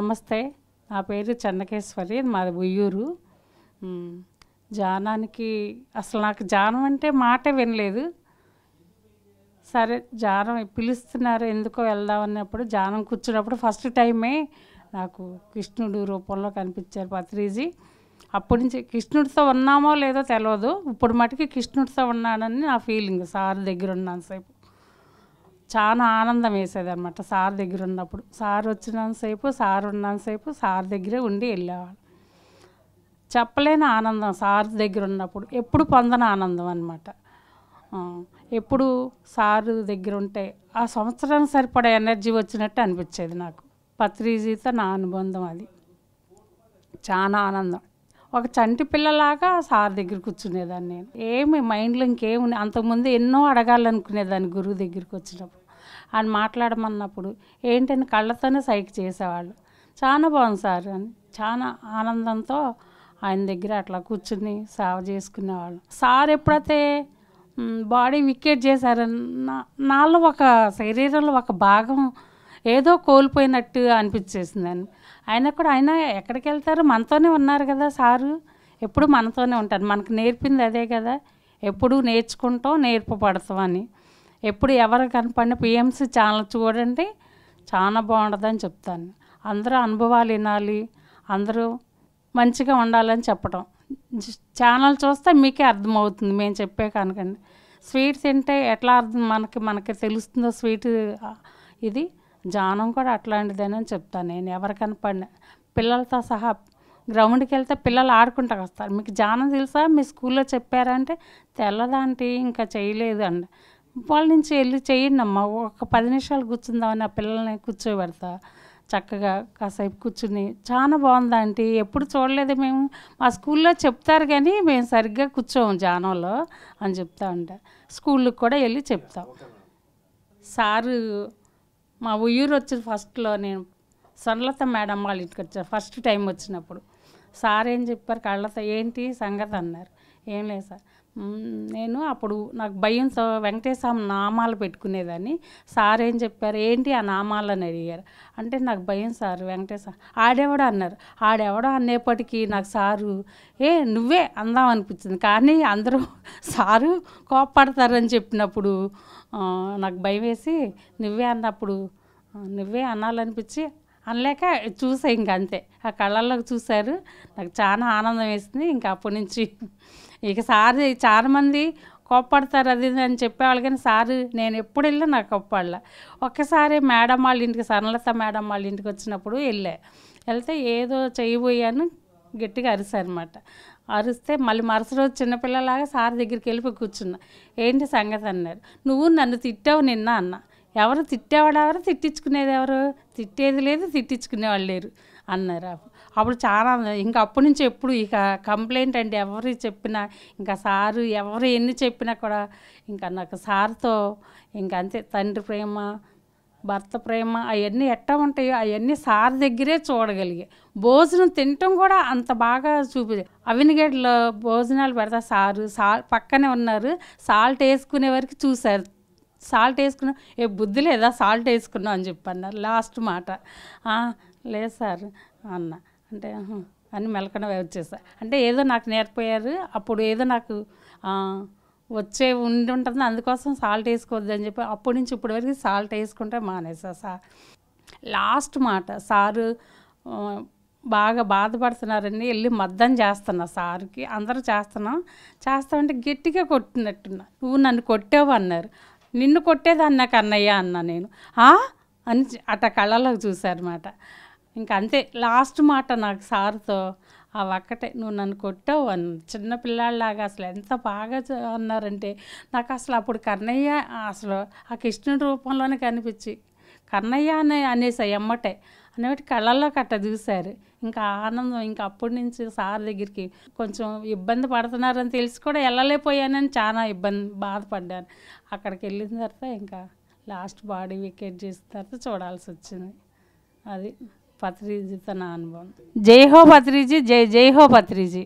నమస్తే నా పేరు చెన్నకేశ్వరి మాది ఉయ్యూరు జానానికి అసలు నాకు జానం అంటే మాట వినలేదు సరే జానం పిలుస్తున్నారు ఎందుకో వెళ్దాం అన్నప్పుడు జానం కూర్చున్నప్పుడు ఫస్ట్ టైమే నాకు కృష్ణుడు రూపంలో కనిపించారు పత్రిజీ అప్పటి నుంచి కృష్ణుడితో ఉన్నామో లేదో తెలియదు ఇప్పుడు మటుకి కృష్ణుడితో ఉన్నానని నా ఫీలింగ్ సార్ దగ్గర ఉన్నాను సేపు చాలా ఆనందం వేసేది అనమాట సార్ దగ్గర ఉన్నప్పుడు సార్ వచ్చినంతసేపు సార్ ఉన్నంతసేపు సార్ దగ్గరే ఉండి వెళ్ళేవాడు చెప్పలేని ఆనందం సార్ దగ్గర ఉన్నప్పుడు ఎప్పుడు పొందని ఆనందం అనమాట ఎప్పుడు సారు దగ్గర ఉంటే ఆ సంవత్సరానికి సరిపడే ఎనర్జీ వచ్చినట్టు అనిపించేది నాకు పత్రిజీత నా అనుబంధం అది చాలా ఆనందం ఒక చంటి పిల్లలాగా సార్ దగ్గర కూర్చునేదాన్ని నేను ఏమి మైండ్లో ఇంకేమి అంతకుముందు ఎన్నో అడగాలనుకునేదాన్ని గురువు దగ్గరికి వచ్చినప్పుడు అని మాట్లాడమన్నప్పుడు ఏంటని కళ్ళతోనే సైక్ చేసేవాళ్ళు చాలా బాగుంది సార్ అని చాలా ఆనందంతో ఆయన దగ్గర అట్లా కూర్చుని సేవ చేసుకునేవాళ్ళు సార్ ఎప్పుడైతే బాడీ వికెట్ చేశారని నాలో ఒక శరీరంలో ఒక భాగం ఏదో కోల్పోయినట్టు అనిపించేసిందని ఆయన కూడా ఆయన ఎక్కడికి వెళ్తారు మనతోనే ఉన్నారు కదా సారు ఎప్పుడు మనతోనే ఉంటారు మనకు నేర్పింది అదే కదా ఎప్పుడు నేర్చుకుంటాం నేర్పబడతాం అని ఎప్పుడు ఎవరు కనపడిన పిఎంసీ ఛానల్ చూడండి చాలా బాగుండదని చెప్తాను అందరూ అనుభవాలు వినాలి అందరూ మంచిగా ఉండాలని చెప్పడం ఛానల్ చూస్తే మీకే అర్థమవుతుంది మేము చెప్పే కనుకండి స్వీట్ తింటే ఎట్లా అర్థం మనకి మనకి తెలుస్తుందో స్వీట్ ఇది జానం కూడా అట్లాంటిదేనని చెప్తాను నేను ఎవరికైనా పడిన పిల్లలతో సహా గ్రౌండ్కి వెళ్తే పిల్లలు ఆడుకుంటా వస్తారు మీకు జానం తెలుసా మీ స్కూల్లో చెప్పారంటే తెల్లదాంటి ఇంకా చేయలేదు అండి వాళ్ళ నుంచి వెళ్ళి చేయండి అమ్మ ఒక పది నిమిషాలు కూర్చుందామని ఆ పిల్లల్ని కూర్చోబెడతా చక్కగా కాసేపు కూర్చుని చాలా బాగుంది ఆంటీ ఎప్పుడు చూడలేదు మేము మా స్కూల్లో చెప్తారు కానీ మేము సరిగ్గా కూర్చోము జానంలో అని చెప్తా ఉంట స్కూళ్ళకి కూడా వెళ్ళి చెప్తాం సారు మా ఉయ్యూరు వచ్చిన ఫస్ట్లో నేను సొనలత మేడం వాళ్ళ ఇంటికి వచ్చారు ఫస్ట్ టైం వచ్చినప్పుడు సార్ ఏం చెప్పారు కళ్ళతో ఏంటి సంగతి అన్నారు ఏం లేదు సార్ నేను అప్పుడు నాకు భయం వెంకటేశ్వర నామాలు పెట్టుకునేదాన్ని సార్ ఏం చెప్పారు ఏంటి ఆ నామాలు అని అడిగారు అంటే నాకు భయం సార్ వెంకటేశ్వర ఆడెవడో అన్నారు ఆడెవడో అనేప్పటికీ నాకు సారు ఏ నువ్వే అందాం అనిపించింది కానీ అందరూ సారు కోప్పడతారని చెప్పినప్పుడు నాకు భయం వేసి నువ్వే అన్నప్పుడు నువ్వే అనాలనిపించి అనలేక చూసా ఇంకంతే ఆ కళ్ళల్లోకి చూశారు నాకు చాలా ఆనందం వేసింది ఇంకా అప్పటి నుంచి ఇక సార్ చాలామంది కోప్పడతారు అది అని చెప్పేవాళ్ళు కానీ సారు నేను ఎప్పుడు వెళ్ళా నాకు కోప్పడలే ఒక్కసారి మేడం వాళ్ళ ఇంటికి సరళత మేడం వాళ్ళ ఇంటికి వచ్చినప్పుడు వెళ్ళా వెళ్తే ఏదో చేయబోయాను గట్టిగా అరిసానమాట అరిస్తే మళ్ళీ మరుసటి రోజు చిన్నపిల్లలాగా సార్ దగ్గరికి వెళ్ళిపోయి కూర్చున్నా ఏంటి సంగతి అన్నారు నువ్వు నన్ను తిట్టావు నిన్న అన్నా ఎవరు తిట్టేవాడు ఎవరు తిట్టించుకునేది ఎవరు తిట్టేది లేదు తిట్టించుకునేవాళ్ళు లేరు అన్నారు అప్పుడు చాలా ఇంకా అప్పటి నుంచి ఎప్పుడు ఇక కంప్లైంట్ అండి ఎవరు చెప్పినా ఇంకా సారు ఎవరు ఎన్ని చెప్పినా కూడా ఇంకా నాకు సార్తో ఇంకా అంతే తండ్రి ప్రేమ భర్త ప్రేమ అవన్నీ ఎట్టా ఉంటాయో అవన్నీ సార్ దగ్గరే చూడగలిగే భోజనం తినటం కూడా అంత బాగా చూపి అవినిగడ్లో భోజనాలు పెడతా సారు సా పక్కనే ఉన్నారు సాల్ట్ వేసుకునే వరకు చూశారు సాల్ట్ వేసుకున్నాం ఏ బుద్ధి లేదా సాల్ట్ వేసుకున్నాం అని చెప్పన్నారు లాస్ట్ మాట లేదు సార్ అన్న అంటే అని మెలకన వచ్చేసా అంటే ఏదో నాకు నేర్పోయారు అప్పుడు ఏదో నాకు వచ్చే ఉండి ఉంటుంది అందుకోసం సాల్ట్ వేసుకోవద్దు అని చెప్పి అప్పటి నుంచి ఇప్పటి వరకు సాల్ట్ వేసుకుంటే మానేసా సార్ లాస్ట్ మాట సారు బాగా బాధపడుతున్నారండి వెళ్ళి మద్దం చేస్తున్నా సార్కి అందరూ చేస్తున్నాం చేస్తామంటే గట్టిగా కొట్టినట్టున్నా నువ్వు నన్ను కొట్టావు అన్నారు నిన్ను కొట్టేదన్న కన్నయ్య అన్న నేను అని అట కళ్ళలోకి చూశారన్నమాట ఇంకా అంతే లాస్ట్ మాట నాకు సార్తో ఆ ఒక్కటే నువ్వు నన్ను కొట్టావు అని చిన్న పిల్లాళ్ళలాగా అసలు ఎంత బాగా అన్నారంటే నాకు అసలు అప్పుడు కన్నయ్య అసలు ఆ కృష్ణుడి రూపంలోనే కనిపించి కన్నయ్య అనే అనేసి ఎమ్మటే అనేవి కళ్ళల్లో కట్ట చూశారు ఇంకా ఆనందం ఇంకా అప్పటి నుంచి సార్ దగ్గరికి కొంచెం ఇబ్బంది పడుతున్నారని తెలిసి కూడా వెళ్ళలేకపోయానని చాలా ఇబ్బంది బాధపడ్డాను అక్కడికి వెళ్ళిన తర్వాత ఇంకా లాస్ట్ బాడీ వికెట్ చేసిన తర్వాత చూడాల్సి వచ్చింది అది పత్రిజీ తన అనుభవం జై హో పత్రిజీ జై జై హో పత్రిజీ